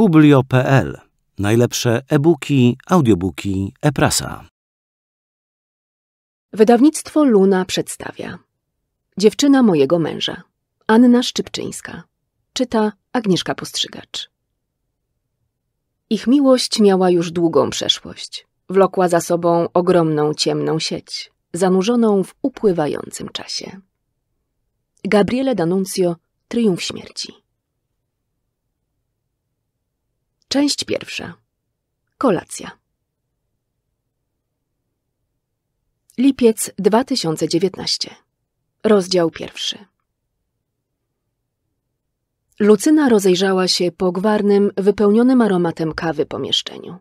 Publio.pl. Najlepsze e-booki, audiobooki, e-prasa. Wydawnictwo Luna przedstawia Dziewczyna mojego męża. Anna Szczypczyńska. Czyta Agnieszka Postrzygacz. Ich miłość miała już długą przeszłość. Wlokła za sobą ogromną ciemną sieć, zanurzoną w upływającym czasie. Gabriele D'Annunzio, Triumf Śmierci. Część pierwsza. Kolacja. Lipiec 2019. Rozdział pierwszy. Lucyna rozejrzała się po gwarnym, wypełnionym aromatem kawy pomieszczeniu.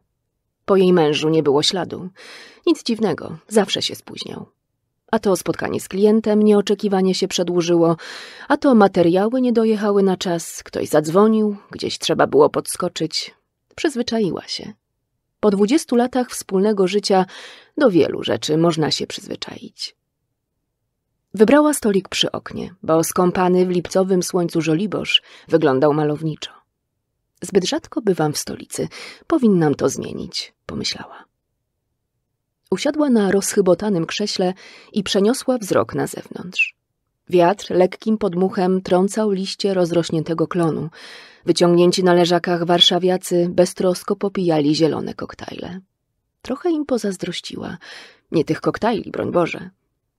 Po jej mężu nie było śladu. Nic dziwnego, zawsze się spóźniał. A to spotkanie z klientem nieoczekiwanie się przedłużyło, a to materiały nie dojechały na czas, ktoś zadzwonił, gdzieś trzeba było podskoczyć, przyzwyczaiła się. Po dwudziestu latach wspólnego życia do wielu rzeczy można się przyzwyczaić. Wybrała stolik przy oknie, bo skąpany w lipcowym słońcu żoliborz wyglądał malowniczo. Zbyt rzadko bywam w stolicy, powinnam to zmienić, pomyślała. Usiadła na rozchybotanym krześle i przeniosła wzrok na zewnątrz. Wiatr lekkim podmuchem trącał liście rozrośniętego klonu. Wyciągnięci na leżakach warszawiacy beztrosko popijali zielone koktajle. Trochę im pozazdrościła. Nie tych koktajli, broń Boże.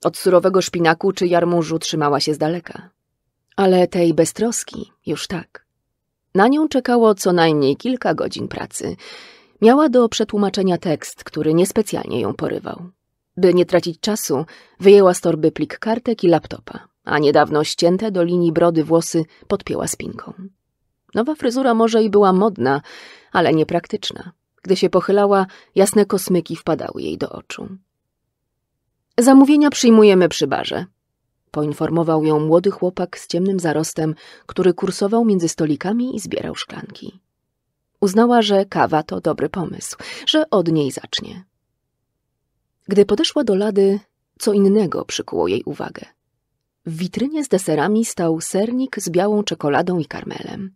Od surowego szpinaku czy jarmużu trzymała się z daleka. Ale tej beztroski już tak. Na nią czekało co najmniej kilka godzin pracy. Miała do przetłumaczenia tekst, który niespecjalnie ją porywał. By nie tracić czasu, wyjęła z torby plik kartek i laptopa a niedawno ścięte do linii brody włosy podpięła spinką. Nowa fryzura może i była modna, ale niepraktyczna. Gdy się pochylała, jasne kosmyki wpadały jej do oczu. Zamówienia przyjmujemy przy barze, poinformował ją młody chłopak z ciemnym zarostem, który kursował między stolikami i zbierał szklanki. Uznała, że kawa to dobry pomysł, że od niej zacznie. Gdy podeszła do lady, co innego przykuło jej uwagę. W witrynie z deserami stał sernik z białą czekoladą i karmelem.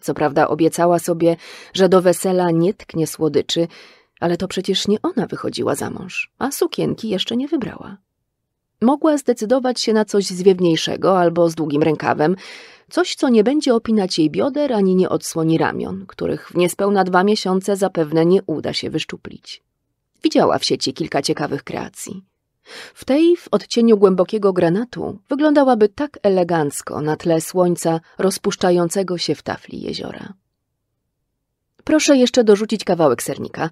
Co prawda obiecała sobie, że do wesela nie tknie słodyczy, ale to przecież nie ona wychodziła za mąż, a sukienki jeszcze nie wybrała. Mogła zdecydować się na coś zwiewniejszego albo z długim rękawem, coś, co nie będzie opinać jej bioder ani nie odsłoni ramion, których w niespełna dwa miesiące zapewne nie uda się wyszczuplić. Widziała w sieci kilka ciekawych kreacji. W tej, w odcieniu głębokiego granatu, wyglądałaby tak elegancko na tle słońca rozpuszczającego się w tafli jeziora. Proszę jeszcze dorzucić kawałek sernika,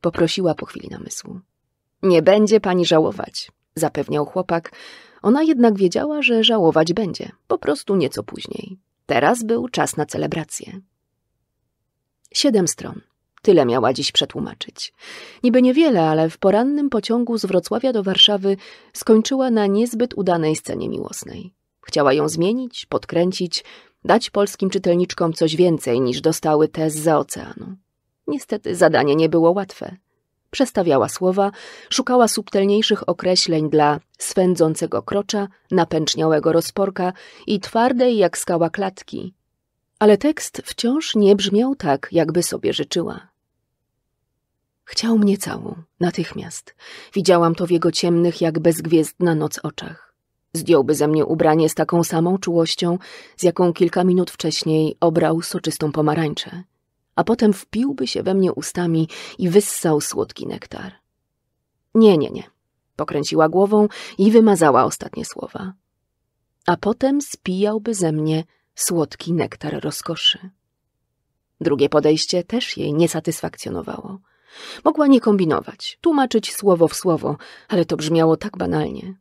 poprosiła po chwili namysłu. Nie będzie pani żałować, zapewniał chłopak. Ona jednak wiedziała, że żałować będzie, po prostu nieco później. Teraz był czas na celebrację. Siedem stron. Tyle miała dziś przetłumaczyć. Niby niewiele, ale w porannym pociągu z Wrocławia do Warszawy skończyła na niezbyt udanej scenie miłosnej. Chciała ją zmienić, podkręcić, dać polskim czytelniczkom coś więcej niż dostały te z oceanu. Niestety zadanie nie było łatwe. Przestawiała słowa, szukała subtelniejszych określeń dla swędzącego krocza, napęczniałego rozporka i twardej jak skała klatki. Ale tekst wciąż nie brzmiał tak, jakby sobie życzyła. Chciał mnie całą, natychmiast. Widziałam to w jego ciemnych, jak bezgwiezdna noc oczach. Zdjąłby ze mnie ubranie z taką samą czułością, z jaką kilka minut wcześniej obrał soczystą pomarańczę, a potem wpiłby się we mnie ustami i wyssał słodki nektar. Nie, nie, nie. Pokręciła głową i wymazała ostatnie słowa. A potem spijałby ze mnie słodki nektar rozkoszy. Drugie podejście też jej nie satysfakcjonowało. Mogła nie kombinować, tłumaczyć słowo w słowo, ale to brzmiało tak banalnie.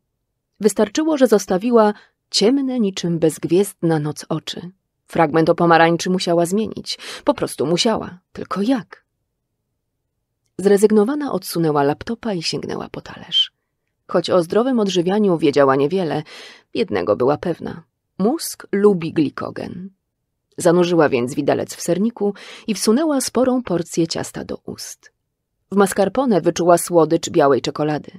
Wystarczyło, że zostawiła ciemne niczym bezgwiezdna noc oczy. Fragment o pomarańczy musiała zmienić. Po prostu musiała. Tylko jak? Zrezygnowana odsunęła laptopa i sięgnęła po talerz. Choć o zdrowym odżywianiu wiedziała niewiele, jednego była pewna. Mózg lubi glikogen. Zanurzyła więc widelec w serniku i wsunęła sporą porcję ciasta do ust. W mascarpone wyczuła słodycz białej czekolady.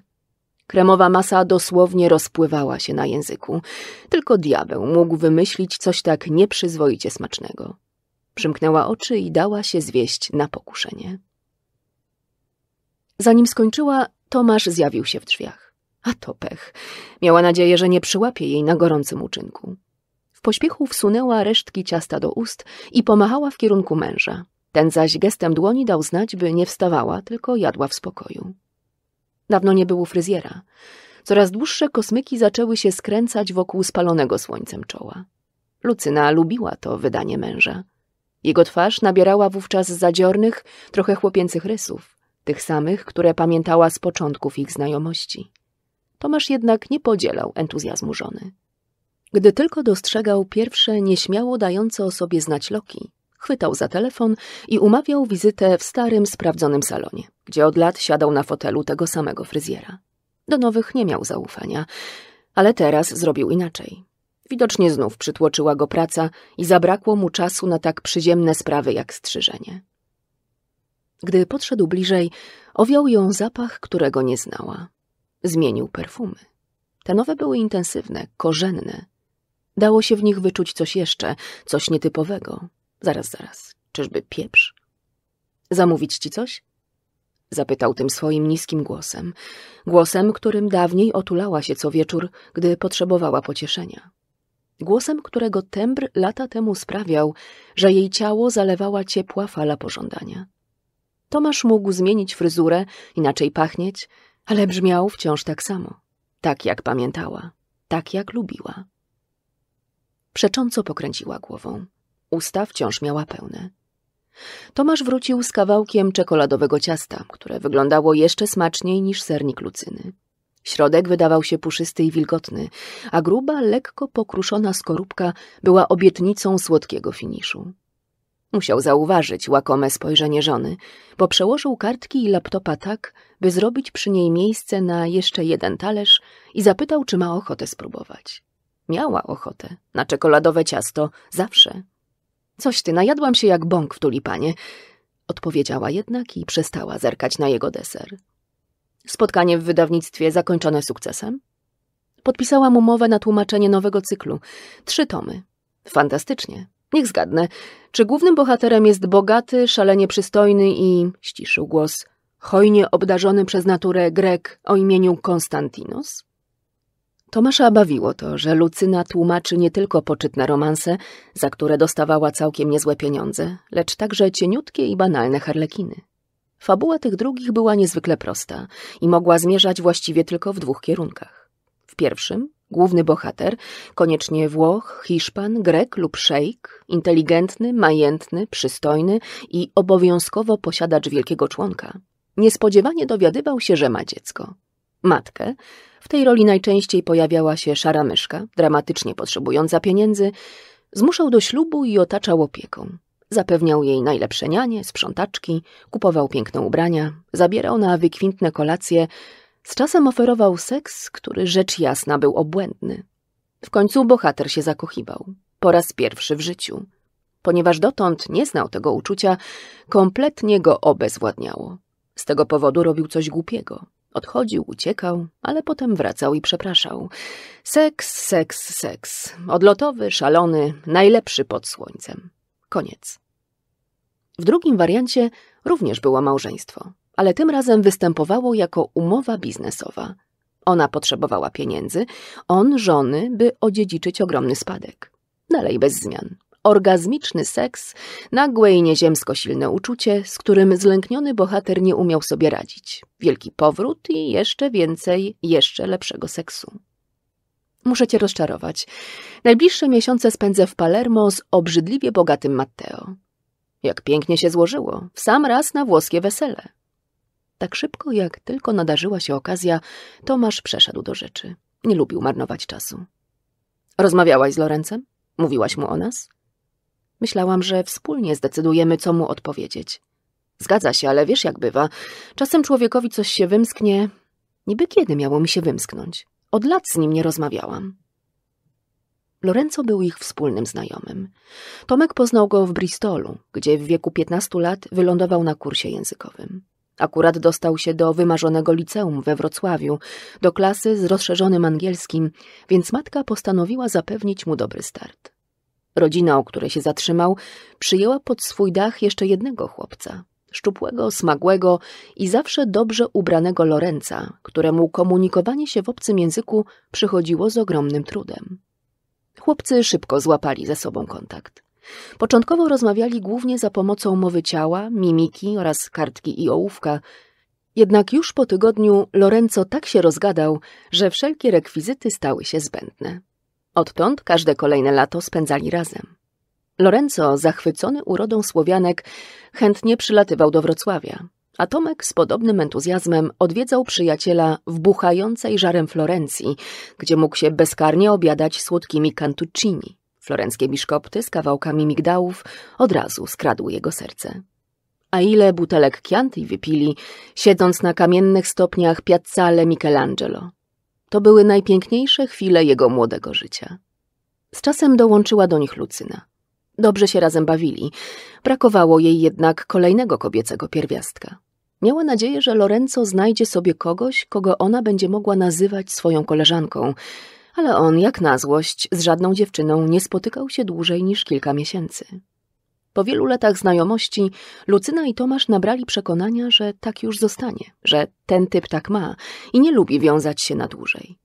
Kremowa masa dosłownie rozpływała się na języku. Tylko diabeł mógł wymyślić coś tak nieprzyzwoicie smacznego. Przymknęła oczy i dała się zwieść na pokuszenie. Zanim skończyła, Tomasz zjawił się w drzwiach. A to pech. Miała nadzieję, że nie przyłapie jej na gorącym uczynku. W pośpiechu wsunęła resztki ciasta do ust i pomachała w kierunku męża. Ten zaś gestem dłoni dał znać, by nie wstawała, tylko jadła w spokoju. Dawno nie było fryzjera. Coraz dłuższe kosmyki zaczęły się skręcać wokół spalonego słońcem czoła. Lucyna lubiła to wydanie męża. Jego twarz nabierała wówczas zadziornych, trochę chłopięcych rysów, tych samych, które pamiętała z początków ich znajomości. Tomasz jednak nie podzielał entuzjazmu żony. Gdy tylko dostrzegał pierwsze nieśmiało dające o sobie znać loki, Chwytał za telefon i umawiał wizytę w starym, sprawdzonym salonie, gdzie od lat siadał na fotelu tego samego fryzjera. Do nowych nie miał zaufania, ale teraz zrobił inaczej. Widocznie znów przytłoczyła go praca i zabrakło mu czasu na tak przyziemne sprawy jak strzyżenie. Gdy podszedł bliżej, owiał ją zapach, którego nie znała. Zmienił perfumy. Te nowe były intensywne, korzenne. Dało się w nich wyczuć coś jeszcze, coś nietypowego. Zaraz, zaraz. Czyżby pieprz? Zamówić ci coś? Zapytał tym swoim niskim głosem. Głosem, którym dawniej otulała się co wieczór, gdy potrzebowała pocieszenia. Głosem, którego tembr lata temu sprawiał, że jej ciało zalewała ciepła fala pożądania. Tomasz mógł zmienić fryzurę, inaczej pachnieć, ale brzmiał wciąż tak samo. Tak jak pamiętała, tak jak lubiła. Przecząco pokręciła głową. Usta wciąż miała pełne. Tomasz wrócił z kawałkiem czekoladowego ciasta, które wyglądało jeszcze smaczniej niż sernik lucyny. Środek wydawał się puszysty i wilgotny, a gruba, lekko pokruszona skorupka była obietnicą słodkiego finiszu. Musiał zauważyć łakome spojrzenie żony, bo przełożył kartki i laptopa tak, by zrobić przy niej miejsce na jeszcze jeden talerz i zapytał, czy ma ochotę spróbować. Miała ochotę, na czekoladowe ciasto, zawsze. Coś ty, najadłam się jak bąk w tulipanie. Odpowiedziała jednak i przestała zerkać na jego deser. Spotkanie w wydawnictwie zakończone sukcesem. Podpisałam umowę na tłumaczenie nowego cyklu. Trzy tomy. Fantastycznie. Niech zgadnę. Czy głównym bohaterem jest bogaty, szalenie przystojny i, ściszył głos, hojnie obdarzony przez naturę Grek o imieniu Konstantinos? Tomasza bawiło to, że Lucyna tłumaczy nie tylko poczytne romanse, za które dostawała całkiem niezłe pieniądze, lecz także cieniutkie i banalne harlekiny. Fabuła tych drugich była niezwykle prosta i mogła zmierzać właściwie tylko w dwóch kierunkach. W pierwszym Główny bohater, koniecznie Włoch, Hiszpan, Grek lub Szejk, inteligentny, majętny, przystojny i obowiązkowo posiadacz wielkiego członka. Niespodziewanie dowiadywał się, że ma dziecko. Matkę, w tej roli najczęściej pojawiała się szara myszka, dramatycznie potrzebująca pieniędzy, zmuszał do ślubu i otaczał opieką. Zapewniał jej najlepsze nianie, sprzątaczki, kupował piękne ubrania, zabierał na wykwintne kolacje, z czasem oferował seks, który rzecz jasna był obłędny. W końcu bohater się zakochiwał, po raz pierwszy w życiu. Ponieważ dotąd nie znał tego uczucia, kompletnie go obezwładniało. Z tego powodu robił coś głupiego, Odchodził, uciekał, ale potem wracał i przepraszał. Seks, seks, seks. Odlotowy, szalony, najlepszy pod słońcem. Koniec. W drugim wariancie również było małżeństwo, ale tym razem występowało jako umowa biznesowa. Ona potrzebowała pieniędzy, on żony, by odziedziczyć ogromny spadek. Dalej bez zmian. Orgazmiczny seks, nagłe i nieziemsko silne uczucie, z którym zlękniony bohater nie umiał sobie radzić. Wielki powrót i jeszcze więcej, jeszcze lepszego seksu. Muszę cię rozczarować. Najbliższe miesiące spędzę w Palermo z obrzydliwie bogatym Matteo. Jak pięknie się złożyło, w sam raz na włoskie wesele. Tak szybko, jak tylko nadarzyła się okazja, Tomasz przeszedł do rzeczy. Nie lubił marnować czasu. Rozmawiałaś z Lorencem? Mówiłaś mu o nas? Myślałam, że wspólnie zdecydujemy, co mu odpowiedzieć. Zgadza się, ale wiesz jak bywa. Czasem człowiekowi coś się wymsknie. Niby kiedy miało mi się wymsknąć? Od lat z nim nie rozmawiałam. Lorenzo był ich wspólnym znajomym. Tomek poznał go w Bristolu, gdzie w wieku 15 lat wylądował na kursie językowym. Akurat dostał się do wymarzonego liceum we Wrocławiu, do klasy z rozszerzonym angielskim, więc matka postanowiła zapewnić mu dobry start. Rodzina, o której się zatrzymał, przyjęła pod swój dach jeszcze jednego chłopca, szczupłego, smagłego i zawsze dobrze ubranego Lorenza, któremu komunikowanie się w obcym języku przychodziło z ogromnym trudem. Chłopcy szybko złapali ze sobą kontakt. Początkowo rozmawiali głównie za pomocą mowy ciała, mimiki oraz kartki i ołówka. Jednak już po tygodniu Lorenzo tak się rozgadał, że wszelkie rekwizyty stały się zbędne. Odtąd każde kolejne lato spędzali razem. Lorenzo, zachwycony urodą Słowianek, chętnie przylatywał do Wrocławia, a Tomek z podobnym entuzjazmem odwiedzał przyjaciela w buchającej żarem Florencji, gdzie mógł się bezkarnie obiadać słodkimi cantuccini. Florenckie biszkopty z kawałkami migdałów od razu skradły jego serce. A ile butelek Chianti wypili, siedząc na kamiennych stopniach Piazzale Michelangelo, to były najpiękniejsze chwile jego młodego życia. Z czasem dołączyła do nich Lucyna. Dobrze się razem bawili. Brakowało jej jednak kolejnego kobiecego pierwiastka. Miała nadzieję, że Lorenzo znajdzie sobie kogoś, kogo ona będzie mogła nazywać swoją koleżanką, ale on, jak na złość, z żadną dziewczyną nie spotykał się dłużej niż kilka miesięcy. Po wielu latach znajomości Lucyna i Tomasz nabrali przekonania, że tak już zostanie, że ten typ tak ma i nie lubi wiązać się na dłużej.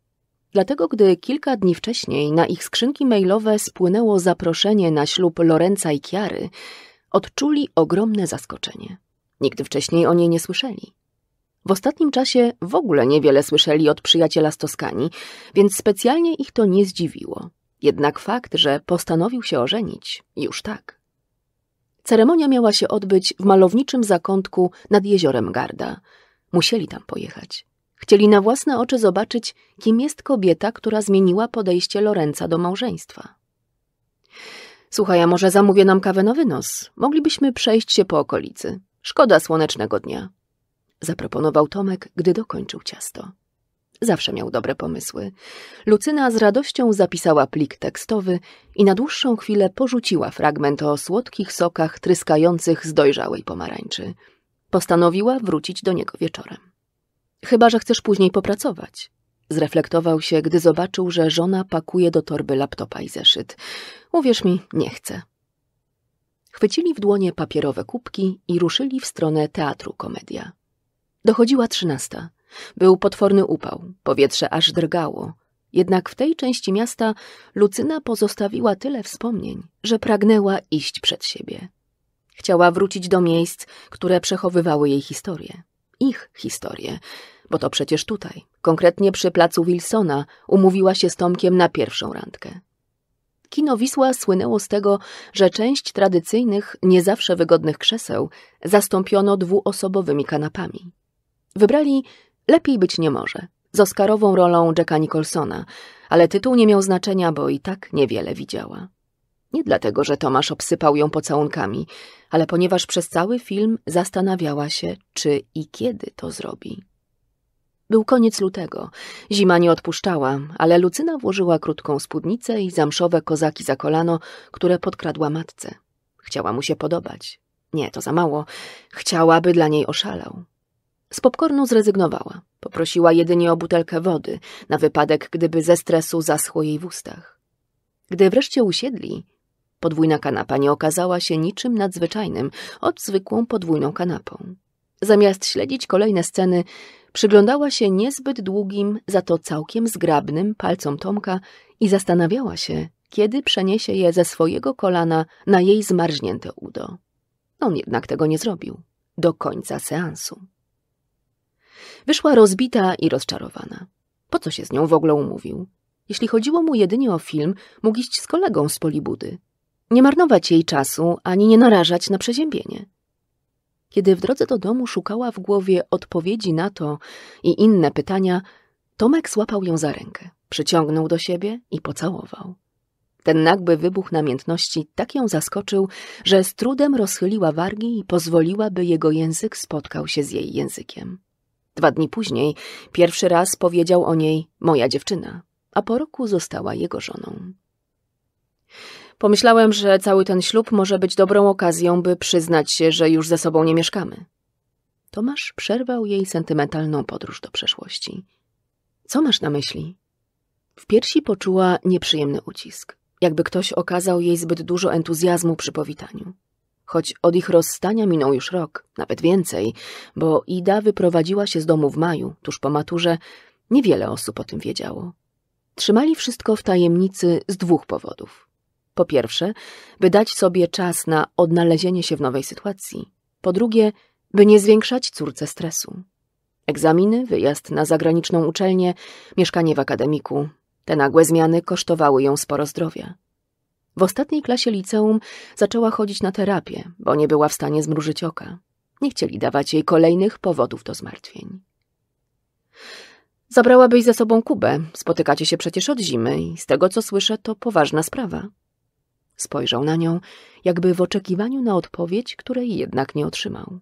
Dlatego, gdy kilka dni wcześniej na ich skrzynki mailowe spłynęło zaproszenie na ślub Lorenza i Kiary, odczuli ogromne zaskoczenie. Nigdy wcześniej o niej nie słyszeli. W ostatnim czasie w ogóle niewiele słyszeli od przyjaciela z Toskanii, więc specjalnie ich to nie zdziwiło. Jednak fakt, że postanowił się ożenić, już tak. Ceremonia miała się odbyć w malowniczym zakątku nad jeziorem Garda. Musieli tam pojechać. Chcieli na własne oczy zobaczyć, kim jest kobieta, która zmieniła podejście Lorenza do małżeństwa. Słuchaj, a może zamówię nam kawę na wynos? Moglibyśmy przejść się po okolicy. Szkoda słonecznego dnia. Zaproponował Tomek, gdy dokończył ciasto. Zawsze miał dobre pomysły. Lucyna z radością zapisała plik tekstowy i na dłuższą chwilę porzuciła fragment o słodkich sokach tryskających z dojrzałej pomarańczy. Postanowiła wrócić do niego wieczorem. Chyba, że chcesz później popracować. Zreflektował się, gdy zobaczył, że żona pakuje do torby laptopa i zeszyt. Uwierz mi, nie chcę. Chwycili w dłonie papierowe kubki i ruszyli w stronę teatru komedia. Dochodziła trzynasta. Był potworny upał, powietrze aż drgało. Jednak w tej części miasta Lucyna pozostawiła tyle wspomnień, że pragnęła iść przed siebie. Chciała wrócić do miejsc, które przechowywały jej historię. Ich historię, bo to przecież tutaj, konkretnie przy placu Wilsona, umówiła się z Tomkiem na pierwszą randkę. Kino Wisła słynęło z tego, że część tradycyjnych, nie zawsze wygodnych krzeseł zastąpiono dwuosobowymi kanapami. Wybrali Lepiej być nie może. Z Oscarową rolą Jacka Nicholsona, ale tytuł nie miał znaczenia, bo i tak niewiele widziała. Nie dlatego, że Tomasz obsypał ją pocałunkami, ale ponieważ przez cały film zastanawiała się, czy i kiedy to zrobi. Był koniec lutego. Zima nie odpuszczała, ale Lucyna włożyła krótką spódnicę i zamszowe kozaki za kolano, które podkradła matce. Chciała mu się podobać. Nie, to za mało. Chciałaby dla niej oszalał. Z popcornu zrezygnowała. Poprosiła jedynie o butelkę wody, na wypadek, gdyby ze stresu zaschło jej w ustach. Gdy wreszcie usiedli, podwójna kanapa nie okazała się niczym nadzwyczajnym od zwykłą podwójną kanapą. Zamiast śledzić kolejne sceny, przyglądała się niezbyt długim, za to całkiem zgrabnym palcom Tomka i zastanawiała się, kiedy przeniesie je ze swojego kolana na jej zmarznięte udo. On jednak tego nie zrobił. Do końca seansu. Wyszła rozbita i rozczarowana. Po co się z nią w ogóle umówił? Jeśli chodziło mu jedynie o film, mógł iść z kolegą z Polibudy. Nie marnować jej czasu, ani nie narażać na przeziębienie. Kiedy w drodze do domu szukała w głowie odpowiedzi na to i inne pytania, Tomek złapał ją za rękę, przyciągnął do siebie i pocałował. Ten nagły wybuch namiętności tak ją zaskoczył, że z trudem rozchyliła wargi i pozwoliła, by jego język spotkał się z jej językiem. Dwa dni później pierwszy raz powiedział o niej moja dziewczyna, a po roku została jego żoną. Pomyślałem, że cały ten ślub może być dobrą okazją, by przyznać się, że już ze sobą nie mieszkamy. Tomasz przerwał jej sentymentalną podróż do przeszłości. Co masz na myśli? W piersi poczuła nieprzyjemny ucisk, jakby ktoś okazał jej zbyt dużo entuzjazmu przy powitaniu. Choć od ich rozstania minął już rok, nawet więcej, bo Ida wyprowadziła się z domu w maju, tuż po maturze, niewiele osób o tym wiedziało. Trzymali wszystko w tajemnicy z dwóch powodów. Po pierwsze, by dać sobie czas na odnalezienie się w nowej sytuacji. Po drugie, by nie zwiększać córce stresu. Egzaminy, wyjazd na zagraniczną uczelnię, mieszkanie w akademiku. Te nagłe zmiany kosztowały ją sporo zdrowia. W ostatniej klasie liceum zaczęła chodzić na terapię, bo nie była w stanie zmrużyć oka. Nie chcieli dawać jej kolejnych powodów do zmartwień. Zabrałabyś ze sobą Kubę, spotykacie się przecież od zimy i z tego co słyszę to poważna sprawa. Spojrzał na nią, jakby w oczekiwaniu na odpowiedź, której jednak nie otrzymał.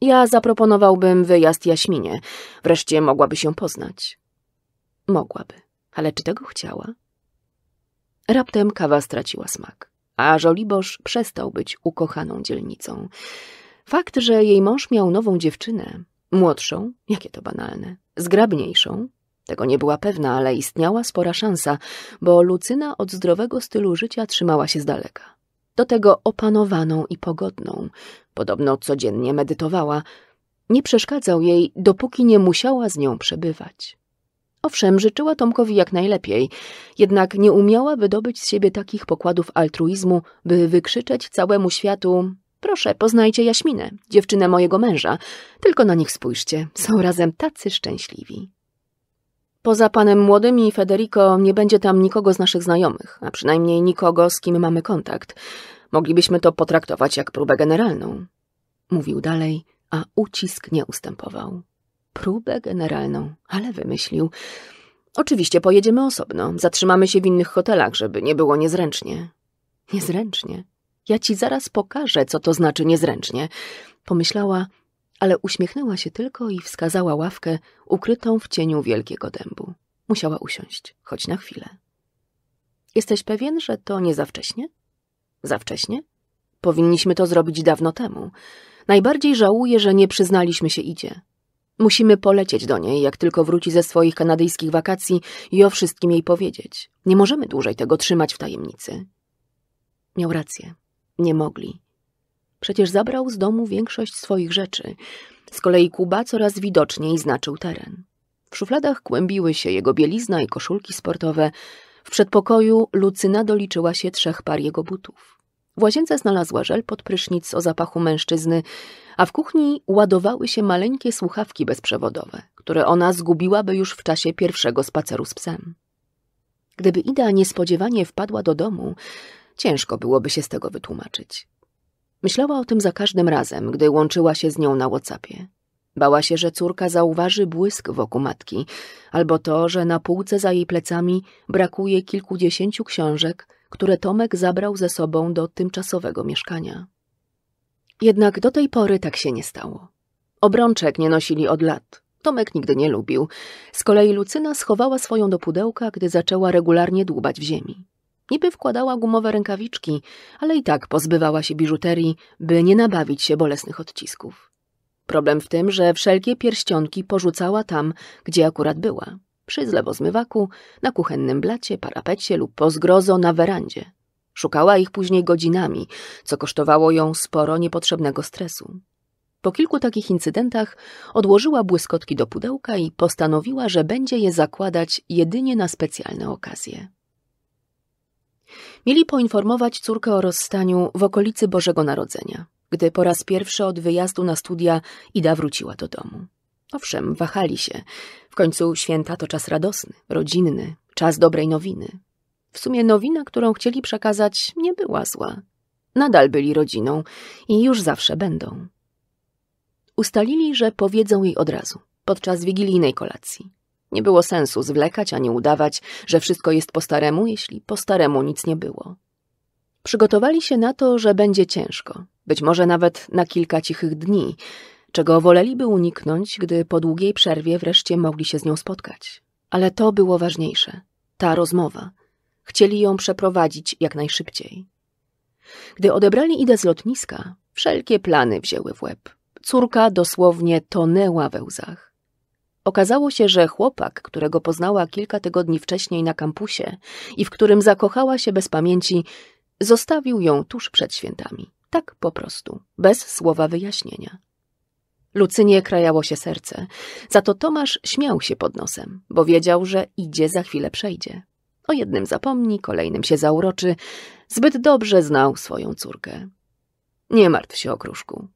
Ja zaproponowałbym wyjazd Jaśminie, wreszcie mogłaby się poznać. Mogłaby, ale czy tego chciała? Raptem kawa straciła smak, a Żoliborz przestał być ukochaną dzielnicą. Fakt, że jej mąż miał nową dziewczynę, młodszą, jakie to banalne, zgrabniejszą, tego nie była pewna, ale istniała spora szansa, bo Lucyna od zdrowego stylu życia trzymała się z daleka. Do tego opanowaną i pogodną. Podobno codziennie medytowała. Nie przeszkadzał jej, dopóki nie musiała z nią przebywać. Owszem, życzyła Tomkowi jak najlepiej, jednak nie umiała wydobyć z siebie takich pokładów altruizmu, by wykrzyczeć całemu światu Proszę, poznajcie Jaśminę, dziewczynę mojego męża. Tylko na nich spójrzcie, są razem tacy szczęśliwi. Poza panem młodym i Federico nie będzie tam nikogo z naszych znajomych, a przynajmniej nikogo, z kim mamy kontakt. Moglibyśmy to potraktować jak próbę generalną. Mówił dalej, a ucisk nie ustępował próbę generalną, ale wymyślił. Oczywiście pojedziemy osobno, zatrzymamy się w innych hotelach, żeby nie było niezręcznie. Niezręcznie? Ja ci zaraz pokażę, co to znaczy niezręcznie. Pomyślała, ale uśmiechnęła się tylko i wskazała ławkę ukrytą w cieniu wielkiego dębu. Musiała usiąść, choć na chwilę. Jesteś pewien, że to nie za wcześnie? Za wcześnie? Powinniśmy to zrobić dawno temu. Najbardziej żałuję, że nie przyznaliśmy się idzie. Musimy polecieć do niej, jak tylko wróci ze swoich kanadyjskich wakacji i o wszystkim jej powiedzieć. Nie możemy dłużej tego trzymać w tajemnicy. Miał rację. Nie mogli. Przecież zabrał z domu większość swoich rzeczy. Z kolei Kuba coraz widoczniej znaczył teren. W szufladach kłębiły się jego bielizna i koszulki sportowe. W przedpokoju Lucyna doliczyła się trzech par jego butów. W łazience znalazła żel pod prysznic o zapachu mężczyzny a w kuchni ładowały się maleńkie słuchawki bezprzewodowe, które ona zgubiłaby już w czasie pierwszego spaceru z psem. Gdyby Ida niespodziewanie wpadła do domu, ciężko byłoby się z tego wytłumaczyć. Myślała o tym za każdym razem, gdy łączyła się z nią na WhatsAppie. Bała się, że córka zauważy błysk wokół matki, albo to, że na półce za jej plecami brakuje kilkudziesięciu książek, które Tomek zabrał ze sobą do tymczasowego mieszkania. Jednak do tej pory tak się nie stało. Obrączek nie nosili od lat. Tomek nigdy nie lubił. Z kolei Lucyna schowała swoją do pudełka, gdy zaczęła regularnie dłubać w ziemi. Niby wkładała gumowe rękawiczki, ale i tak pozbywała się biżuterii, by nie nabawić się bolesnych odcisków. Problem w tym, że wszelkie pierścionki porzucała tam, gdzie akurat była. Przy zlewozmywaku, na kuchennym blacie, parapecie lub po zgrozo na werandzie. Szukała ich później godzinami, co kosztowało ją sporo niepotrzebnego stresu. Po kilku takich incydentach odłożyła błyskotki do pudełka i postanowiła, że będzie je zakładać jedynie na specjalne okazje. Mieli poinformować córkę o rozstaniu w okolicy Bożego Narodzenia, gdy po raz pierwszy od wyjazdu na studia Ida wróciła do domu. Owszem, wahali się. W końcu święta to czas radosny, rodzinny, czas dobrej nowiny. W sumie nowina, którą chcieli przekazać, nie była zła. Nadal byli rodziną i już zawsze będą. Ustalili, że powiedzą jej od razu, podczas wigilijnej kolacji. Nie było sensu zwlekać ani udawać, że wszystko jest po staremu, jeśli po staremu nic nie było. Przygotowali się na to, że będzie ciężko, być może nawet na kilka cichych dni, czego woleliby uniknąć, gdy po długiej przerwie wreszcie mogli się z nią spotkać. Ale to było ważniejsze ta rozmowa – Chcieli ją przeprowadzić jak najszybciej. Gdy odebrali Idę z lotniska, wszelkie plany wzięły w łeb. Córka dosłownie tonęła we łzach. Okazało się, że chłopak, którego poznała kilka tygodni wcześniej na kampusie i w którym zakochała się bez pamięci, zostawił ją tuż przed świętami. Tak po prostu, bez słowa wyjaśnienia. Lucynie krajało się serce, za to Tomasz śmiał się pod nosem, bo wiedział, że idzie za chwilę przejdzie. O jednym zapomni, kolejnym się zauroczy. Zbyt dobrze znał swoją córkę. Nie martw się o kruszku.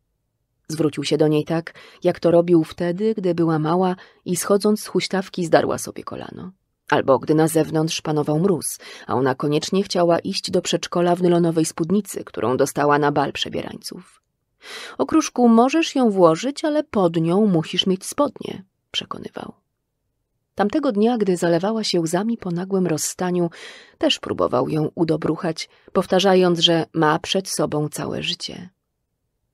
Zwrócił się do niej tak, jak to robił wtedy, gdy była mała i schodząc z huśtawki zdarła sobie kolano. Albo gdy na zewnątrz panował mróz, a ona koniecznie chciała iść do przedszkola w nylonowej spódnicy, którą dostała na bal przebierańców. O kruszku możesz ją włożyć, ale pod nią musisz mieć spodnie, przekonywał. Tamtego dnia, gdy zalewała się łzami po nagłym rozstaniu, też próbował ją udobruchać, powtarzając, że ma przed sobą całe życie.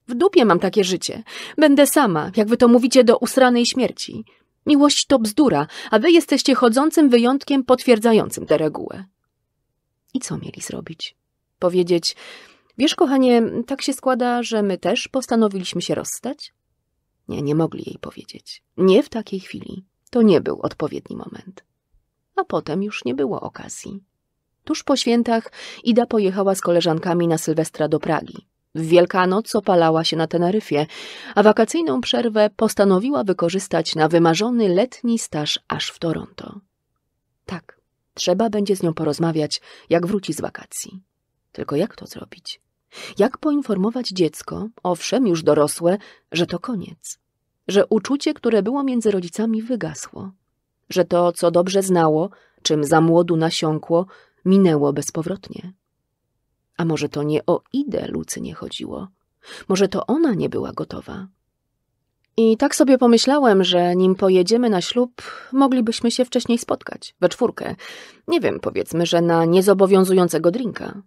W dupie mam takie życie. Będę sama, jak wy to mówicie, do usranej śmierci. Miłość to bzdura, a wy jesteście chodzącym wyjątkiem potwierdzającym tę regułę. I co mieli zrobić? Powiedzieć, wiesz kochanie, tak się składa, że my też postanowiliśmy się rozstać? Nie, nie mogli jej powiedzieć. Nie w takiej chwili. To nie był odpowiedni moment. A potem już nie było okazji. Tuż po świętach Ida pojechała z koleżankami na Sylwestra do Pragi. W Wielkanoc opalała się na Teneryfie, a wakacyjną przerwę postanowiła wykorzystać na wymarzony letni staż aż w Toronto. Tak, trzeba będzie z nią porozmawiać, jak wróci z wakacji. Tylko jak to zrobić? Jak poinformować dziecko, owszem, już dorosłe, że to koniec? że uczucie, które było między rodzicami, wygasło, że to, co dobrze znało, czym za młodu nasiąkło, minęło bezpowrotnie. A może to nie o Idę Lucy nie chodziło? Może to ona nie była gotowa? I tak sobie pomyślałem, że nim pojedziemy na ślub, moglibyśmy się wcześniej spotkać, we czwórkę. Nie wiem, powiedzmy, że na niezobowiązującego drinka.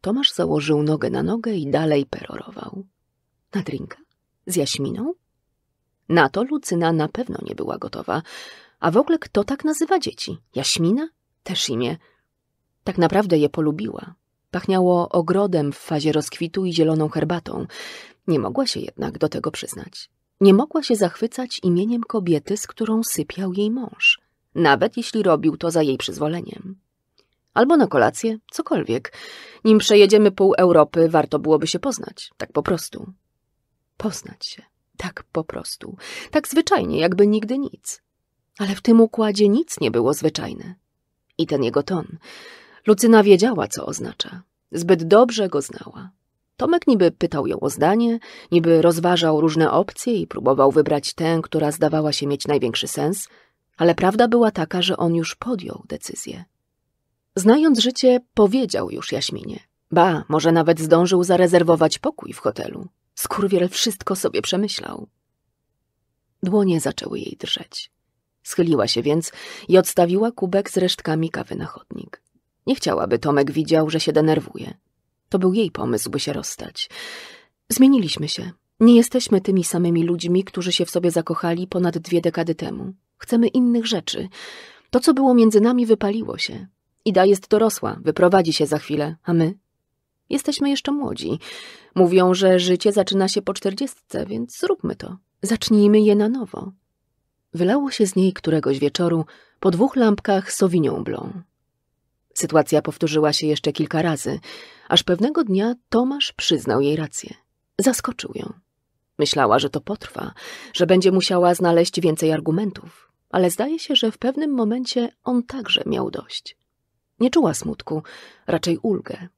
Tomasz założył nogę na nogę i dalej perorował. Na drinka? Z Jaśminą? Na to Lucyna na pewno nie była gotowa. A w ogóle kto tak nazywa dzieci? Jaśmina? Też imię. Tak naprawdę je polubiła. Pachniało ogrodem w fazie rozkwitu i zieloną herbatą. Nie mogła się jednak do tego przyznać. Nie mogła się zachwycać imieniem kobiety, z którą sypiał jej mąż, nawet jeśli robił to za jej przyzwoleniem. Albo na kolację, cokolwiek. Nim przejedziemy pół Europy, warto byłoby się poznać, tak po prostu. Poznać się. Tak po prostu, tak zwyczajnie, jakby nigdy nic. Ale w tym układzie nic nie było zwyczajne. I ten jego ton. Lucyna wiedziała, co oznacza. Zbyt dobrze go znała. Tomek niby pytał ją o zdanie, niby rozważał różne opcje i próbował wybrać tę, która zdawała się mieć największy sens, ale prawda była taka, że on już podjął decyzję. Znając życie, powiedział już Jaśminie. Ba, może nawet zdążył zarezerwować pokój w hotelu. Skurwiel wszystko sobie przemyślał. Dłonie zaczęły jej drżeć. Schyliła się więc i odstawiła kubek z resztkami kawy na chodnik. Nie chciała, by Tomek widział, że się denerwuje. To był jej pomysł, by się rozstać. Zmieniliśmy się. Nie jesteśmy tymi samymi ludźmi, którzy się w sobie zakochali ponad dwie dekady temu. Chcemy innych rzeczy. To, co było między nami, wypaliło się. Ida jest dorosła, wyprowadzi się za chwilę, a my? Jesteśmy jeszcze młodzi. Mówią, że życie zaczyna się po czterdziestce, więc zróbmy to. Zacznijmy je na nowo. Wylało się z niej któregoś wieczoru po dwóch lampkach Sauvignon Blanc. Sytuacja powtórzyła się jeszcze kilka razy, aż pewnego dnia Tomasz przyznał jej rację. Zaskoczył ją. Myślała, że to potrwa, że będzie musiała znaleźć więcej argumentów, ale zdaje się, że w pewnym momencie on także miał dość. Nie czuła smutku, raczej ulgę.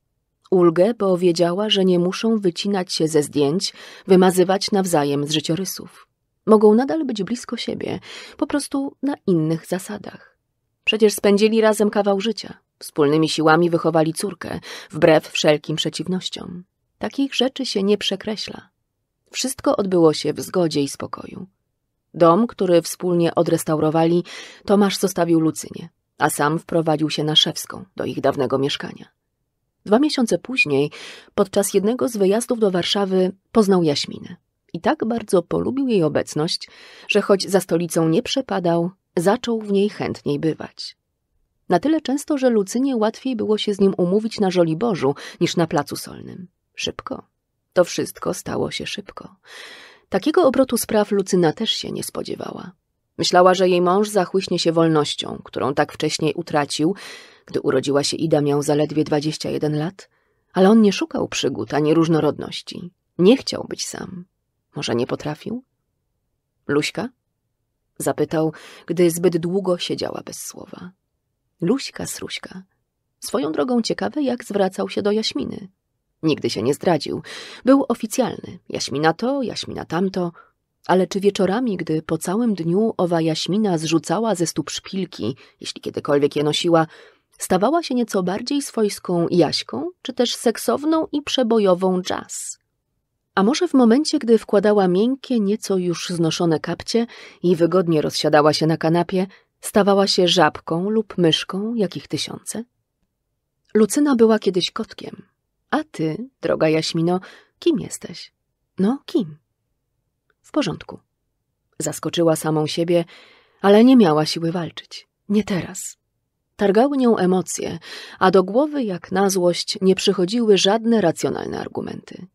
Ulgę wiedziała, że nie muszą wycinać się ze zdjęć, wymazywać nawzajem z życiorysów. Mogą nadal być blisko siebie, po prostu na innych zasadach. Przecież spędzili razem kawał życia, wspólnymi siłami wychowali córkę, wbrew wszelkim przeciwnościom. Takich rzeczy się nie przekreśla. Wszystko odbyło się w zgodzie i spokoju. Dom, który wspólnie odrestaurowali, Tomasz zostawił Lucynie, a sam wprowadził się na Szewską, do ich dawnego mieszkania. Dwa miesiące później, podczas jednego z wyjazdów do Warszawy, poznał Jaśminę. I tak bardzo polubił jej obecność, że choć za stolicą nie przepadał, zaczął w niej chętniej bywać. Na tyle często, że Lucynie łatwiej było się z nim umówić na Żoliborzu niż na Placu Solnym. Szybko. To wszystko stało się szybko. Takiego obrotu spraw Lucyna też się nie spodziewała. Myślała, że jej mąż zachłyśnie się wolnością, którą tak wcześniej utracił, gdy urodziła się Ida, miał zaledwie 21 lat, ale on nie szukał przygód ani różnorodności. Nie chciał być sam. Może nie potrafił? Luśka? Zapytał, gdy zbyt długo siedziała bez słowa. Luśka, sruśka. Swoją drogą ciekawe, jak zwracał się do Jaśminy. Nigdy się nie zdradził. Był oficjalny. Jaśmina to, Jaśmina tamto. Ale czy wieczorami, gdy po całym dniu owa Jaśmina zrzucała ze stóp szpilki, jeśli kiedykolwiek je nosiła, stawała się nieco bardziej swojską Jaśką, czy też seksowną i przebojową Jazz. A może w momencie, gdy wkładała miękkie, nieco już znoszone kapcie i wygodnie rozsiadała się na kanapie, stawała się żabką lub myszką, jakich tysiące? Lucyna była kiedyś kotkiem. A ty, droga Jaśmino, kim jesteś? No, kim? W porządku. Zaskoczyła samą siebie, ale nie miała siły walczyć. Nie teraz. Targały nią emocje, a do głowy, jak na złość, nie przychodziły żadne racjonalne argumenty.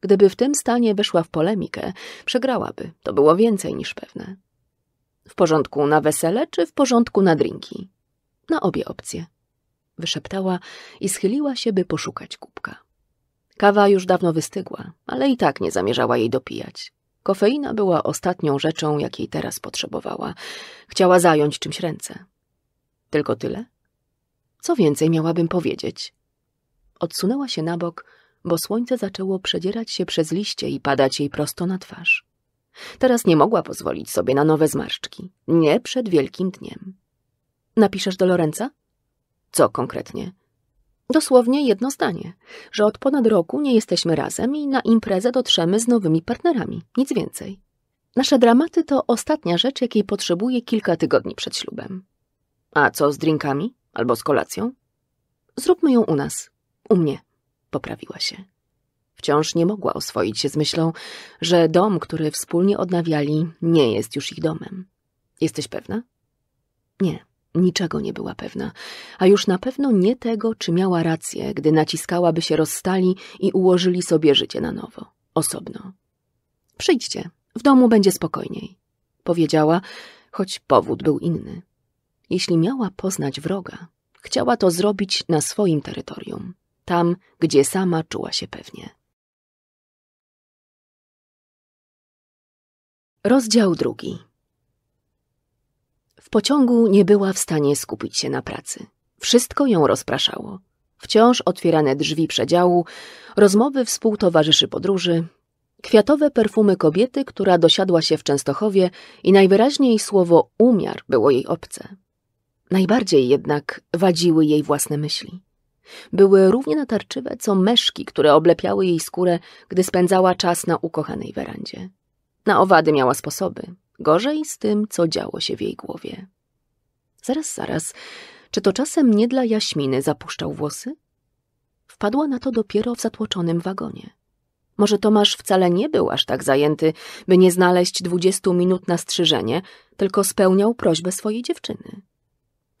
Gdyby w tym stanie weszła w polemikę, przegrałaby, to było więcej niż pewne. W porządku na wesele czy w porządku na drinki? Na obie opcje. Wyszeptała i schyliła się, by poszukać kubka. Kawa już dawno wystygła, ale i tak nie zamierzała jej dopijać. Kofeina była ostatnią rzeczą, jakiej teraz potrzebowała. Chciała zająć czymś ręce. Tylko tyle? Co więcej miałabym powiedzieć? Odsunęła się na bok, bo słońce zaczęło przedzierać się przez liście i padać jej prosto na twarz. Teraz nie mogła pozwolić sobie na nowe zmarszczki. Nie przed wielkim dniem. Napiszesz do Lorenza? Co konkretnie? Dosłownie jedno zdanie, że od ponad roku nie jesteśmy razem i na imprezę dotrzemy z nowymi partnerami, nic więcej. Nasze dramaty to ostatnia rzecz, jakiej potrzebuje kilka tygodni przed ślubem. A co z drinkami? Albo z kolacją? Zróbmy ją u nas. U mnie. Poprawiła się. Wciąż nie mogła oswoić się z myślą, że dom, który wspólnie odnawiali, nie jest już ich domem. Jesteś pewna? Nie, niczego nie była pewna, a już na pewno nie tego, czy miała rację, gdy naciskała, by się rozstali i ułożyli sobie życie na nowo, osobno. Przyjdźcie, w domu będzie spokojniej, powiedziała, choć powód był inny. Jeśli miała poznać wroga, chciała to zrobić na swoim terytorium, tam, gdzie sama czuła się pewnie. Rozdział drugi. W pociągu nie była w stanie skupić się na pracy. Wszystko ją rozpraszało. Wciąż otwierane drzwi przedziału, rozmowy współtowarzyszy podróży, kwiatowe perfumy kobiety, która dosiadła się w Częstochowie i najwyraźniej słowo umiar było jej obce. Najbardziej jednak wadziły jej własne myśli. Były równie natarczywe, co meszki, które oblepiały jej skórę, gdy spędzała czas na ukochanej werandzie. Na owady miała sposoby. Gorzej z tym, co działo się w jej głowie. Zaraz, zaraz, czy to czasem nie dla Jaśminy zapuszczał włosy? Wpadła na to dopiero w zatłoczonym wagonie. Może Tomasz wcale nie był aż tak zajęty, by nie znaleźć dwudziestu minut na strzyżenie, tylko spełniał prośbę swojej dziewczyny.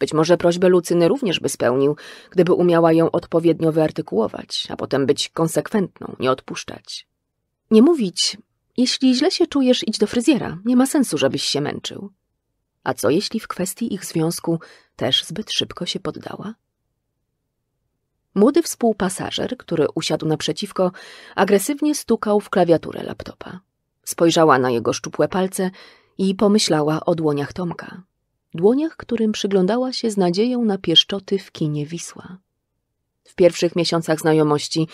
Być może prośbę Lucyny również by spełnił, gdyby umiała ją odpowiednio wyartykułować, a potem być konsekwentną, nie odpuszczać. Nie mówić, jeśli źle się czujesz, idź do fryzjera, nie ma sensu, żebyś się męczył. A co jeśli w kwestii ich związku też zbyt szybko się poddała? Młody współpasażer, który usiadł naprzeciwko, agresywnie stukał w klawiaturę laptopa. Spojrzała na jego szczupłe palce i pomyślała o dłoniach Tomka dłoniach którym przyglądała się z nadzieją na pieszczoty w kinie Wisła. W pierwszych miesiącach znajomości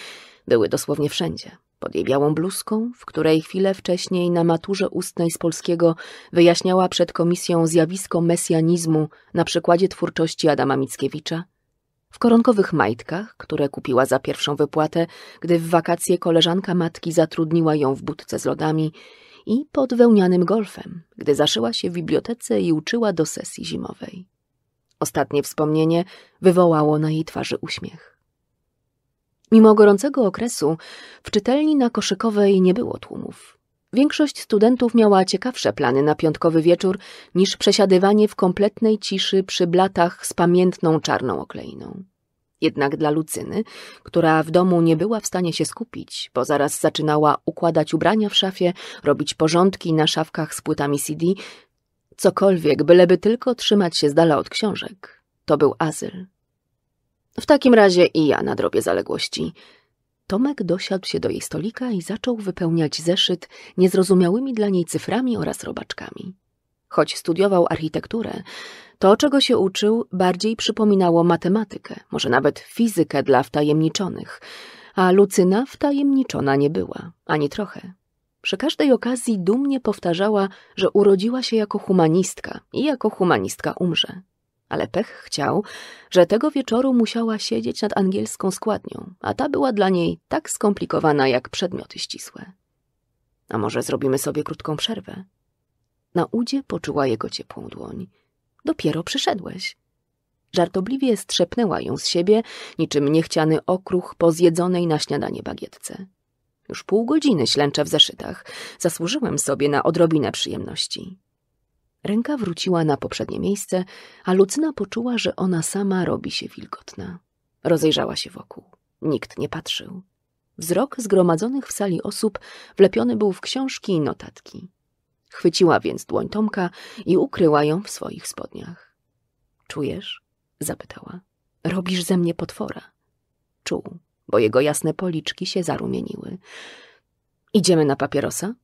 były dosłownie wszędzie. Pod jej białą bluzką, w której chwilę wcześniej na maturze ustnej z polskiego wyjaśniała przed komisją zjawisko mesjanizmu na przykładzie twórczości Adama Mickiewicza, w koronkowych majtkach, które kupiła za pierwszą wypłatę, gdy w wakacje koleżanka matki zatrudniła ją w budce z lodami i pod wełnianym golfem, gdy zaszyła się w bibliotece i uczyła do sesji zimowej. Ostatnie wspomnienie wywołało na jej twarzy uśmiech. Mimo gorącego okresu w czytelni na Koszykowej nie było tłumów. Większość studentów miała ciekawsze plany na piątkowy wieczór niż przesiadywanie w kompletnej ciszy przy blatach z pamiętną czarną okleiną. Jednak dla Lucyny, która w domu nie była w stanie się skupić, bo zaraz zaczynała układać ubrania w szafie, robić porządki na szafkach z płytami CD, cokolwiek, byleby tylko trzymać się z dala od książek, to był azyl. W takim razie i ja na drobie zaległości. Tomek dosiadł się do jej stolika i zaczął wypełniać zeszyt niezrozumiałymi dla niej cyframi oraz robaczkami. Choć studiował architekturę, to, czego się uczył, bardziej przypominało matematykę, może nawet fizykę dla wtajemniczonych, a Lucyna wtajemniczona nie była, ani trochę. Przy każdej okazji dumnie powtarzała, że urodziła się jako humanistka i jako humanistka umrze. Ale pech chciał, że tego wieczoru musiała siedzieć nad angielską składnią, a ta była dla niej tak skomplikowana jak przedmioty ścisłe. A może zrobimy sobie krótką przerwę? Na udzie poczuła jego ciepłą dłoń dopiero przyszedłeś. Żartobliwie strzepnęła ją z siebie, niczym niechciany okruch po zjedzonej na śniadanie bagietce. Już pół godziny ślęczę w zeszytach. Zasłużyłem sobie na odrobinę przyjemności. Ręka wróciła na poprzednie miejsce, a Lucyna poczuła, że ona sama robi się wilgotna. Rozejrzała się wokół. Nikt nie patrzył. Wzrok zgromadzonych w sali osób wlepiony był w książki i notatki. Chwyciła więc dłoń Tomka i ukryła ją w swoich spodniach. Czujesz? zapytała. Robisz ze mnie potwora. Czuł, bo jego jasne policzki się zarumieniły. Idziemy na papierosa?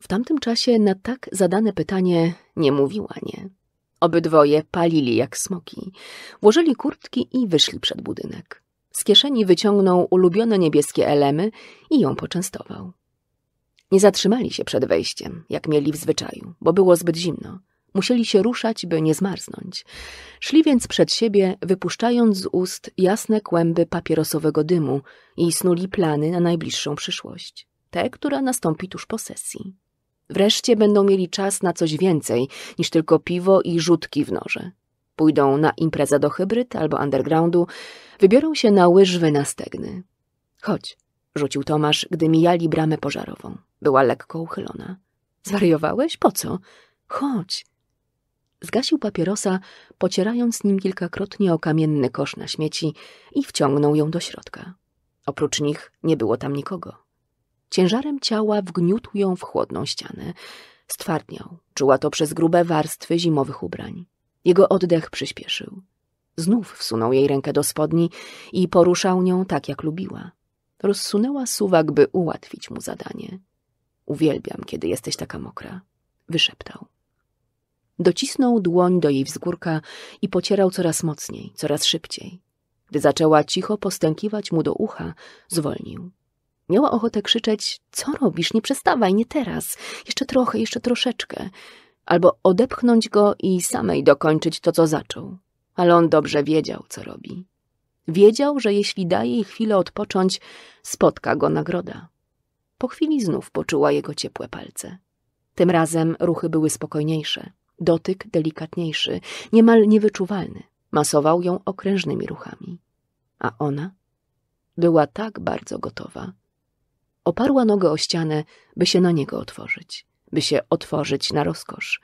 W tamtym czasie na tak zadane pytanie nie mówiła nie. Obydwoje palili jak smoki, włożyli kurtki i wyszli przed budynek. Z kieszeni wyciągnął ulubione niebieskie elemy i ją poczęstował. Nie zatrzymali się przed wejściem, jak mieli w zwyczaju, bo było zbyt zimno. Musieli się ruszać, by nie zmarznąć. Szli więc przed siebie, wypuszczając z ust jasne kłęby papierosowego dymu i snuli plany na najbliższą przyszłość. Te, która nastąpi tuż po sesji. Wreszcie będą mieli czas na coś więcej niż tylko piwo i rzutki w noże. Pójdą na imprezę do hybryd albo undergroundu, wybiorą się na łyżwy na stegny. Chodź, rzucił Tomasz, gdy mijali bramę pożarową. Była lekko uchylona. Zwariowałeś? Po co? Chodź. Zgasił papierosa, pocierając nim kilkakrotnie o kamienny kosz na śmieci i wciągnął ją do środka. Oprócz nich nie było tam nikogo. Ciężarem ciała wgniótł ją w chłodną ścianę. Stwardniał, czuła to przez grube warstwy zimowych ubrań. Jego oddech przyspieszył. Znów wsunął jej rękę do spodni i poruszał nią tak, jak lubiła. Rozsunęła suwak, by ułatwić mu zadanie. Uwielbiam, kiedy jesteś taka mokra, wyszeptał. Docisnął dłoń do jej wzgórka i pocierał coraz mocniej, coraz szybciej. Gdy zaczęła cicho postękiwać mu do ucha, zwolnił. Miała ochotę krzyczeć: Co robisz? Nie przestawaj, nie teraz. Jeszcze trochę, jeszcze troszeczkę. Albo odepchnąć go i samej dokończyć to, co zaczął. Ale on dobrze wiedział, co robi. Wiedział, że jeśli daje jej chwilę odpocząć, spotka go nagroda. Po chwili znów poczuła jego ciepłe palce. Tym razem ruchy były spokojniejsze, dotyk delikatniejszy, niemal niewyczuwalny. Masował ją okrężnymi ruchami. A ona była tak bardzo gotowa. Oparła nogę o ścianę, by się na niego otworzyć, by się otworzyć na rozkosz.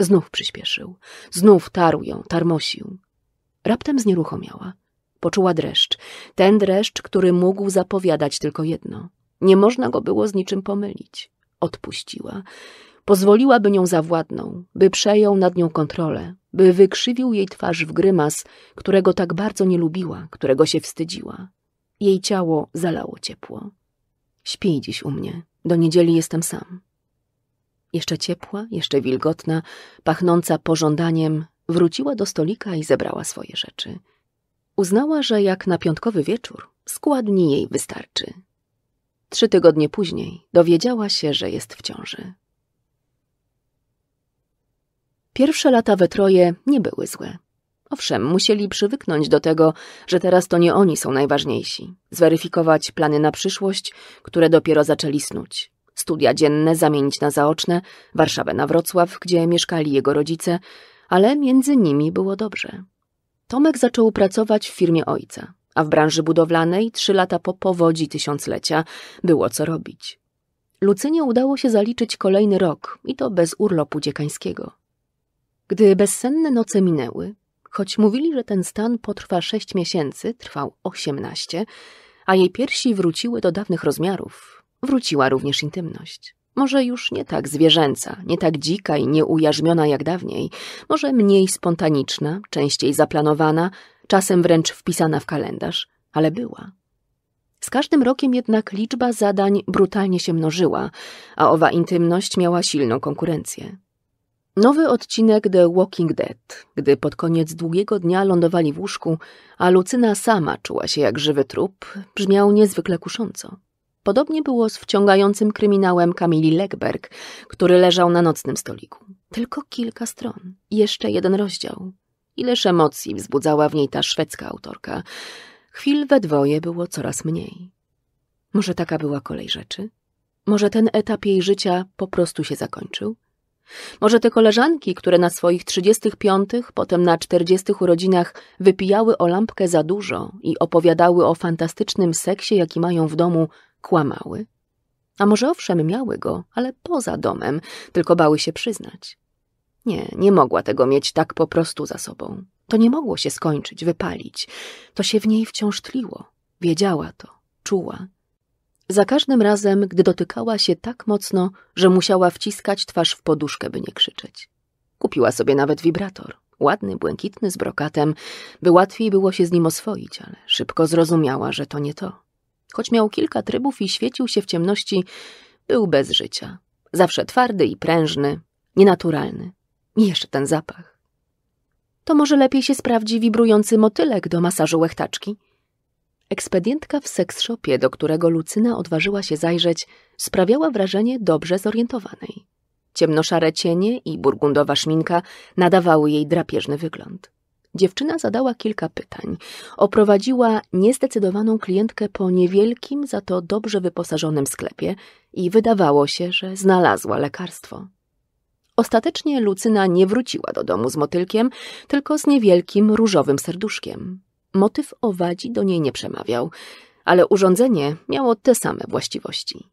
Znów przyspieszył, znów tarł ją, tarmosił. Raptem znieruchomiała. Poczuła dreszcz. Ten dreszcz, który mógł zapowiadać tylko jedno. Nie można go było z niczym pomylić. Odpuściła. Pozwoliła, by nią zawładnął, by przejął nad nią kontrolę, by wykrzywił jej twarz w grymas, którego tak bardzo nie lubiła, którego się wstydziła. Jej ciało zalało ciepło. Śpij dziś u mnie. Do niedzieli jestem sam. Jeszcze ciepła, jeszcze wilgotna, pachnąca pożądaniem, wróciła do stolika i zebrała swoje rzeczy. Uznała, że jak na piątkowy wieczór składni jej wystarczy. Trzy tygodnie później dowiedziała się, że jest w ciąży. Pierwsze lata we troje nie były złe. Owszem, musieli przywyknąć do tego, że teraz to nie oni są najważniejsi, zweryfikować plany na przyszłość, które dopiero zaczęli snuć, studia dzienne zamienić na zaoczne, Warszawę na Wrocław, gdzie mieszkali jego rodzice, ale między nimi było dobrze. Tomek zaczął pracować w firmie ojca, a w branży budowlanej trzy lata po powodzi tysiąclecia było co robić. Lucynie udało się zaliczyć kolejny rok i to bez urlopu dziekańskiego. Gdy bezsenne noce minęły, choć mówili, że ten stan potrwa sześć miesięcy, trwał osiemnaście, a jej piersi wróciły do dawnych rozmiarów, wróciła również intymność. Może już nie tak zwierzęca, nie tak dzika i nieujarzmiona jak dawniej, może mniej spontaniczna, częściej zaplanowana, czasem wręcz wpisana w kalendarz, ale była. Z każdym rokiem jednak liczba zadań brutalnie się mnożyła, a owa intymność miała silną konkurencję. Nowy odcinek The Walking Dead, gdy pod koniec długiego dnia lądowali w łóżku, a Lucyna sama czuła się jak żywy trup, brzmiał niezwykle kusząco. Podobnie było z wciągającym kryminałem Kamili Legberg, który leżał na nocnym stoliku. Tylko kilka stron, jeszcze jeden rozdział. Ileż emocji wzbudzała w niej ta szwedzka autorka. Chwil we dwoje było coraz mniej. Może taka była kolej rzeczy? Może ten etap jej życia po prostu się zakończył? Może te koleżanki, które na swoich trzydziestych piątych, potem na czterdziestych urodzinach wypijały o lampkę za dużo i opowiadały o fantastycznym seksie, jaki mają w domu, kłamały. A może owszem, miały go, ale poza domem, tylko bały się przyznać. Nie, nie mogła tego mieć tak po prostu za sobą. To nie mogło się skończyć, wypalić. To się w niej wciąż tliło. Wiedziała to, czuła. Za każdym razem, gdy dotykała się tak mocno, że musiała wciskać twarz w poduszkę, by nie krzyczeć. Kupiła sobie nawet wibrator. Ładny, błękitny, z brokatem, by łatwiej było się z nim oswoić, ale szybko zrozumiała, że to nie to. Choć miał kilka trybów i świecił się w ciemności, był bez życia. Zawsze twardy i prężny, nienaturalny. I jeszcze ten zapach. To może lepiej się sprawdzi wibrujący motylek do masażu łechtaczki? Ekspedientka w seksshopie, do którego Lucyna odważyła się zajrzeć, sprawiała wrażenie dobrze zorientowanej. Ciemnoszare cienie i burgundowa szminka nadawały jej drapieżny wygląd. Dziewczyna zadała kilka pytań. Oprowadziła niezdecydowaną klientkę po niewielkim, za to dobrze wyposażonym sklepie i wydawało się, że znalazła lekarstwo. Ostatecznie Lucyna nie wróciła do domu z motylkiem, tylko z niewielkim różowym serduszkiem. Motyw owadzi do niej nie przemawiał, ale urządzenie miało te same właściwości.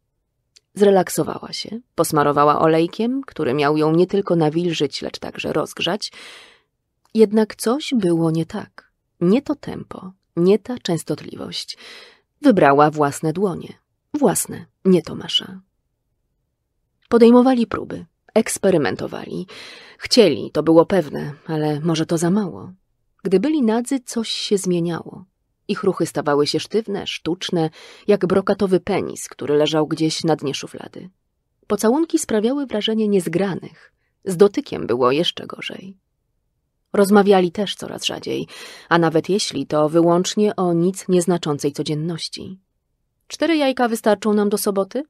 Zrelaksowała się, posmarowała olejkiem, który miał ją nie tylko nawilżyć, lecz także rozgrzać, jednak coś było nie tak. Nie to tempo, nie ta częstotliwość. Wybrała własne dłonie. Własne, nie Tomasza. Podejmowali próby, eksperymentowali. Chcieli, to było pewne, ale może to za mało. Gdy byli nadzy, coś się zmieniało. Ich ruchy stawały się sztywne, sztuczne, jak brokatowy penis, który leżał gdzieś na dnie szuflady. Pocałunki sprawiały wrażenie niezgranych. Z dotykiem było jeszcze gorzej. Rozmawiali też coraz rzadziej, a nawet jeśli, to wyłącznie o nic nieznaczącej codzienności. Cztery jajka wystarczą nam do soboty?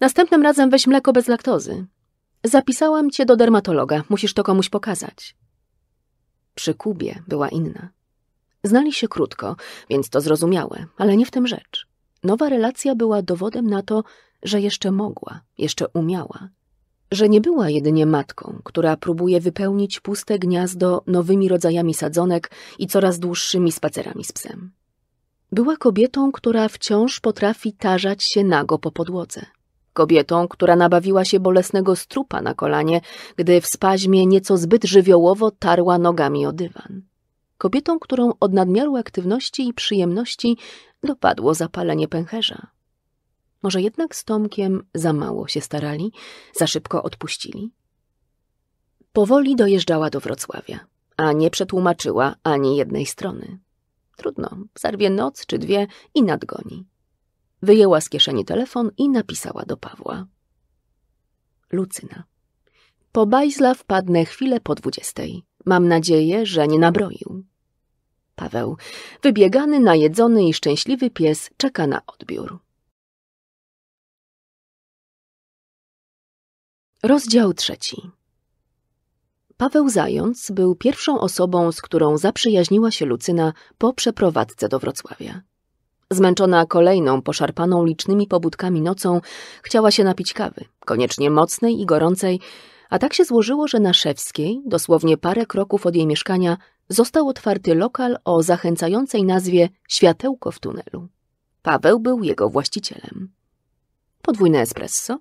Następnym razem weź mleko bez laktozy. Zapisałam cię do dermatologa, musisz to komuś pokazać. Przy Kubie była inna. Znali się krótko, więc to zrozumiałe, ale nie w tym rzecz. Nowa relacja była dowodem na to, że jeszcze mogła, jeszcze umiała że nie była jedynie matką, która próbuje wypełnić puste gniazdo nowymi rodzajami sadzonek i coraz dłuższymi spacerami z psem. Była kobietą, która wciąż potrafi tarzać się nago po podłodze. Kobietą, która nabawiła się bolesnego strupa na kolanie, gdy w spaźmie nieco zbyt żywiołowo tarła nogami o dywan. Kobietą, którą od nadmiaru aktywności i przyjemności dopadło zapalenie pęcherza. Może jednak z Tomkiem za mało się starali, za szybko odpuścili? Powoli dojeżdżała do Wrocławia, a nie przetłumaczyła ani jednej strony. Trudno, zarwie noc czy dwie i nadgoni. Wyjęła z kieszeni telefon i napisała do Pawła. Lucyna. Po bajzla wpadnę chwilę po dwudziestej. Mam nadzieję, że nie nabroił. Paweł, wybiegany, najedzony i szczęśliwy pies czeka na odbiór. Rozdział trzeci. Paweł Zając był pierwszą osobą, z którą zaprzyjaźniła się Lucyna po przeprowadzce do Wrocławia. Zmęczona kolejną, poszarpaną licznymi pobudkami nocą, chciała się napić kawy, koniecznie mocnej i gorącej, a tak się złożyło, że na Szewskiej, dosłownie parę kroków od jej mieszkania, został otwarty lokal o zachęcającej nazwie Światełko w tunelu. Paweł był jego właścicielem. Podwójne espresso,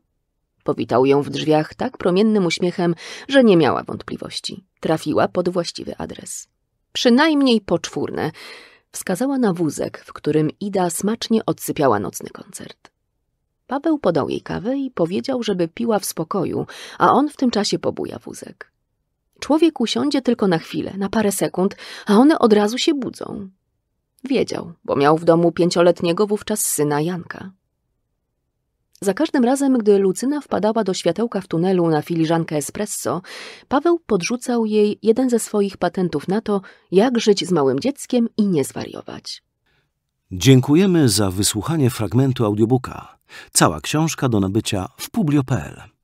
Powitał ją w drzwiach tak promiennym uśmiechem, że nie miała wątpliwości. Trafiła pod właściwy adres. Przynajmniej po czwórne. Wskazała na wózek, w którym Ida smacznie odsypiała nocny koncert. Paweł podał jej kawę i powiedział, żeby piła w spokoju, a on w tym czasie pobuja wózek. Człowiek usiądzie tylko na chwilę, na parę sekund, a one od razu się budzą. Wiedział, bo miał w domu pięcioletniego wówczas syna Janka. Za każdym razem, gdy Lucyna wpadała do światełka w tunelu na filiżankę espresso, Paweł podrzucał jej jeden ze swoich patentów na to, jak żyć z małym dzieckiem i nie zwariować. Dziękujemy za wysłuchanie fragmentu audiobooka. Cała książka do nabycia w publio.pl.